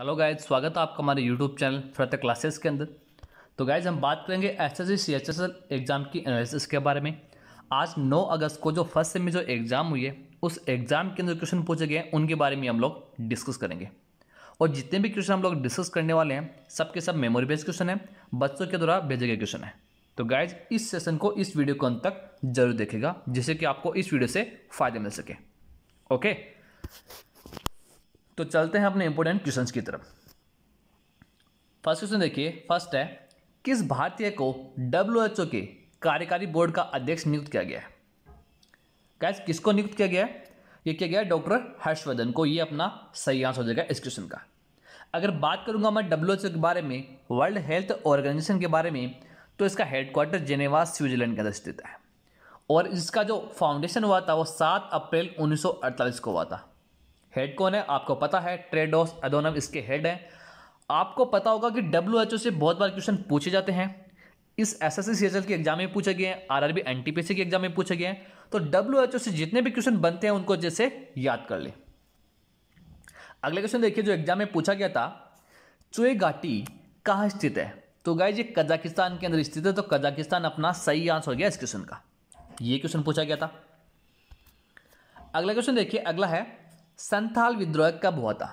hello guys स्वागत है आपका हमारे यूट्यूब चैनल फ्रत क्लासेस के अंदर तो गाइज हम बात करेंगे S S C H S L exam की एनालिसिस के बारे में आज 9 अगस्त को जो फर्स्ट सेम में जो एग्ज़ाम हुई है उस एग्ज़ाम के अंदर क्वेश्चन पूछे गए हैं उनके बारे में हम लोग डिस्कस करेंगे और जितने भी क्वेश्चन हम लोग डिस्कस करने वाले हैं सबके सब मेमोरी बेस्ड क्वेश्चन है बच्चों के द्वारा भेजे गए क्वेश्चन है तो गाइज इस सेशन को इस वीडियो को अंत तक जरूर देखेगा जिससे कि आपको इस वीडियो से फ़ायदे मिल सके ओके तो चलते हैं अपने इंपोर्टेंट क्वेश्चन की तरफ फर्स्ट क्वेश्चन देखिए फर्स्ट है किस भारतीय को डब्ल्यू के कार्यकारी बोर्ड का अध्यक्ष नियुक्त किया गया है गैस किसको नियुक्त किया गया है यह किया गया डॉक्टर हर्षवर्धन को ये अपना सही आंसर हो जाएगा इस क्वेश्चन का अगर बात करूंगा मैं डब्ल्यू के बारे में वर्ल्ड हेल्थ ऑर्गेनाइजेशन के बारे में तो इसका हेडक्वार्टर जेनेवा स्विट्जरलैंड के अंदर स्थित है और इसका जो फाउंडेशन हुआ था वो सात अप्रैल अड़तालीस को हुआ था हेड कौन है आपको पता है ट्रेडोस एडोनम इसके हेड हैं आपको पता होगा कि डब्ल्यू से बहुत बार क्वेश्चन पूछे जाते हैं इस S S C H L के एग्जाम में पूछे गए हैं R R B N T P C के एग्जाम में पूछे गए हैं तो डब्ल्यू एच ओ से जितने भी क्वेश्चन बनते हैं उनको जैसे याद कर ले अगले क्वेश्चन देखिए जो एग्जाम में पूछा गया था चुए घाटी कहाँ स्थित है तो गाय ये कजाकिस्तान के अंदर स्थित है तो कजाकिस्तान अपना सही आंसर हो गया इस क्वेश्चन का ये क्वेश्चन पूछा गया था अगला क्वेश्चन देखिए अगला है संथाल विद्रोह कब हुआ था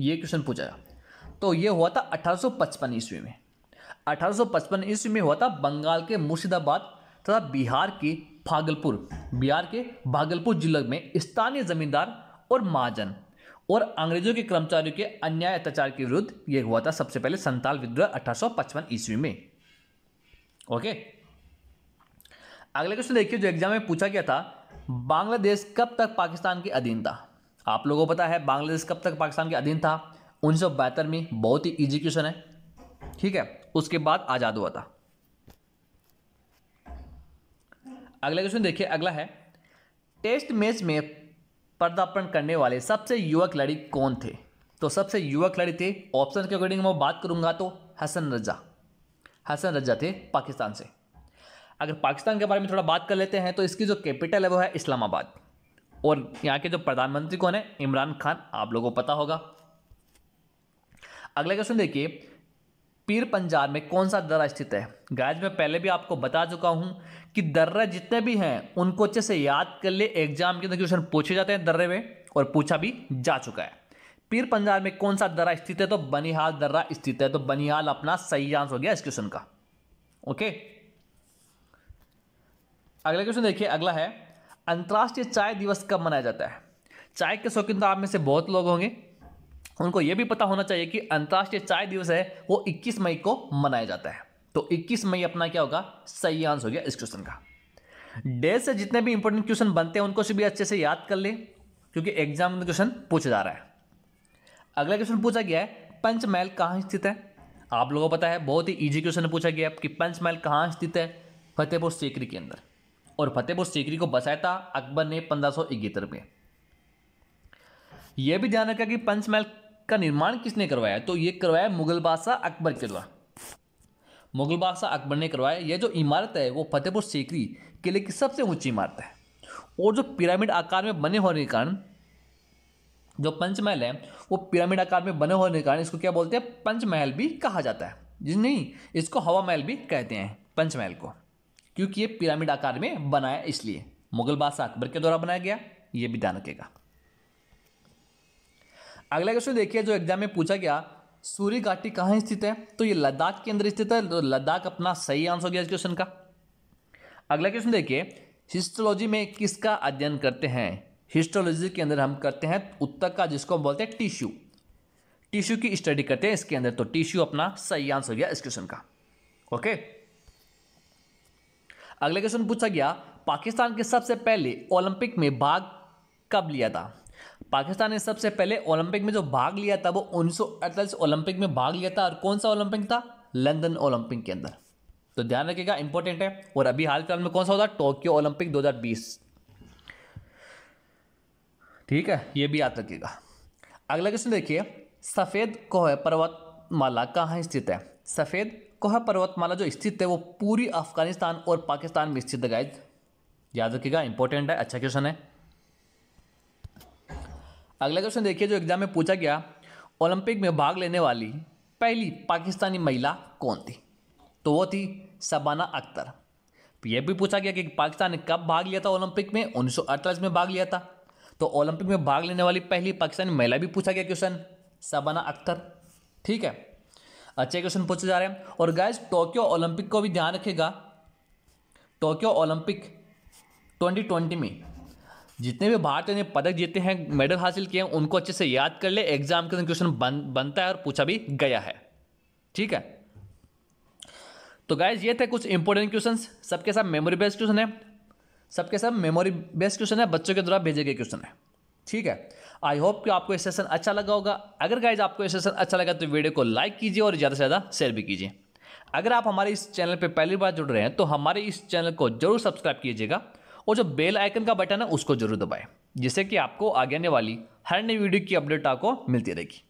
ये क्वेश्चन पूछा गया तो ये हुआ था 1855 ईस्वी में 1855 ईस्वी में हुआ था बंगाल के मुर्शिदाबाद तथा बिहार के भागलपुर बिहार के भागलपुर जिले में स्थानीय जमींदार और महाजन और अंग्रेजों के कर्मचारियों के अन्याय अत्याचार के विरुद्ध यह हुआ था सबसे पहले संताल विद्रोह 1855 ईस्वी में ओके अगले क्वेश्चन देखिए जो एग्जाम में पूछा गया था बांग्लादेश कब तक पाकिस्तान के अधीन था आप लोगों को पता है बांग्लादेश कब तक पाकिस्तान के अधीन था उन्नीस में बहुत ही ईजी क्वेश्चन है ठीक है उसके बाद आज़ाद हुआ था अगला क्वेश्चन देखिए अगला है टेस्ट मैच में पर्दापण करने वाले सबसे युवा खिलाड़ी कौन थे तो सबसे युवा खिलाड़ी थे ऑप्शन के अकॉर्डिंग मैं बात करूंगा तो हसन रजा हसन रजा थे पाकिस्तान से अगर पाकिस्तान के बारे में थोड़ा बात कर लेते हैं तो इसकी जो कैपिटल है वो है इस्लामाबाद और यहाँ के जो प्रधानमंत्री कौन है इमरान खान आप लोगों को पता होगा अगला क्वेश्चन देखिए पीर पंजाब में कौन सा दर्रा स्थित है गायज मैं पहले भी आपको बता चुका हूँ कि दर्रा जितने भी हैं उनको अच्छे से याद कर ले एग्जाम के अंदर क्वेश्चन पूछे जाते हैं दर्रे में और पूछा भी जा चुका है पीर पंजाब में कौन सा दर्रा स्थित है तो बनिहाल दर्रा स्थित है तो बनिहाल अपना सही आंसर हो गया इस क्वेश्चन का ओके अगला क्वेश्चन देखिए अगला है अंतर्राष्ट्रीय चाय दिवस कब मनाया जाता है चाय के शौकीन तो आप में से बहुत लोग होंगे उनको यह भी पता होना चाहिए कि अंतर्राष्ट्रीय चाय दिवस है वो 21 मई को मनाया जाता है तो 21 मई अपना क्या होगा सही आंसर हो गया इस क्वेश्चन का डे से जितने भी इंपॉर्टेंट क्वेश्चन बनते हैं उनको भी अच्छे से याद कर ले क्योंकि एग्जाम में क्वेश्चन तो पूछा जा रहा है अगला क्वेश्चन पूछा गया है पंचमहल कहाँ स्थित है आप लोगों को पता है बहुत ही ईजी क्वेश्चन पूछा गया है कि पंचमहल कहाँ स्थित है फतेहपुर सीकरी के अंदर और फतेहपुर सीकरी को बसाया था अकबर ने पंद्रह में यह भी ध्यान रखा कि पंचमहल का निर्माण किसने करवाया तो यह करवाया मुगल बादशाह अकबर के द्वारा मुगल बादशाह अकबर ने करवाया यह जो इमारत है वो फतेहपुर सीकरी किले की सबसे ऊंची इमारत है और जो पिरामिड आकार में बने होने के कारण जो पंचमहल है वो पिरामिड आकार में बने होने के कारण इसको क्या बोलते हैं पंचमहल भी कहा जाता है जी नहीं इसको हवा महल भी कहते हैं पंचमहल को क्योंकि ये पिरामिड आकार में बनाया इसलिए मुगल बादशाह अकबर के द्वारा बनाया गया ये भी ध्यान रखेगा अगला क्वेश्चन देखिए जो एग्जाम में पूछा गया सूरी घाटी कहाँ स्थित है तो ये लद्दाख के अंदर स्थित है तो लद्दाख अपना सही आंसर हो गया इस क्वेश्चन का अगला क्वेश्चन देखिए हिस्ट्रोलॉजी में किसका अध्ययन करते हैं हिस्ट्रोलॉजी के अंदर हम करते हैं उत्तर का जिसको हम बोलते हैं टिश्यू टिश्यू की स्टडी करते हैं इसके अंदर तो टिश्यू अपना सही आंसर हो गया इस क्वेश्चन का ओके अगला क्वेश्चन पूछा गया पाकिस्तान के सबसे पहले ओलंपिक में भाग कब लिया था पाकिस्तान ने सबसे पहले ओलंपिक में जो भाग लिया था वो उन्नीस ओलंपिक में भाग लिया था और कौन सा ओलंपिक था लंदन ओलंपिक के अंदर तो ध्यान रखिएगा इंपॉर्टेंट है और अभी हाल फिलहाल में कौन सा होता टोक्यो ओलंपिक 2020 ठीक है ये भी याद रखिएगा अगला क्वेश्चन देखिए सफ़ेद कोह पर्वत माला कहाँ स्थित है सफ़ेद कोह पर्वतमाला जो स्थित है वो पूरी अफगानिस्तान और पाकिस्तान में स्थित गाइज याद रखिएगा इंपॉर्टेंट है अच्छा क्वेश्चन है अगला क्वेश्चन देखिए जो एग्जाम में पूछा गया ओलंपिक में भाग लेने वाली पहली पाकिस्तानी महिला कौन थी तो वो थी सबाना अख्तर यह भी पूछा गया कि पाकिस्तान ने कब भाग लिया था ओलंपिक में उन्नीस में भाग लिया था तो ओलंपिक में भाग लेने वाली पहली पाकिस्तानी महिला भी पूछा गया क्वेश्चन सबाना अख्तर ठीक है अच्छे क्वेश्चन पूछे जा रहे हैं और गाइज टोक्यो ओलंपिक को भी ध्यान रखेगा टोक्यो ओलंपिक 2020 में जितने भी भारतीय ने पदक जीते हैं मेडल हासिल किए हैं उनको अच्छे से याद कर ले एग्जाम के क्वेश्चन बन बनता है और पूछा भी गया है ठीक है तो गाइज ये थे कुछ इंपॉर्टेंट क्वेश्चन सबके साथ मेमोरी बेस्ड क्वेश्चन है सबके साथ मेमोरी बेस्ड क्वेश्चन है बच्चों के द्वारा भेजे गए क्वेश्चन है ठीक है आई होप कि आपको ये सेशन अच्छा लगा होगा अगर गाइज आपको ये सेशन अच्छा लगा तो वीडियो को लाइक कीजिए और ज़्यादा से ज़्यादा शेयर भी कीजिए अगर आप हमारे इस चैनल पर पहली बार जुड़ रहे हैं तो हमारे इस चैनल को जरूर सब्सक्राइब कीजिएगा और जो बेल आइकन का बटन है उसको जरूर दबाएं जिससे कि आपको आगे आने वाली हर नई वीडियो की अपडेट आपको मिलती रहेगी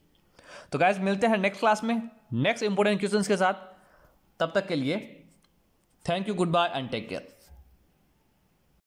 तो गाइज मिलते हैं नेक्स्ट क्लास में नेक्स्ट इंपॉर्टेंट क्वेश्चन के साथ तब तक के लिए thank you goodbye and take care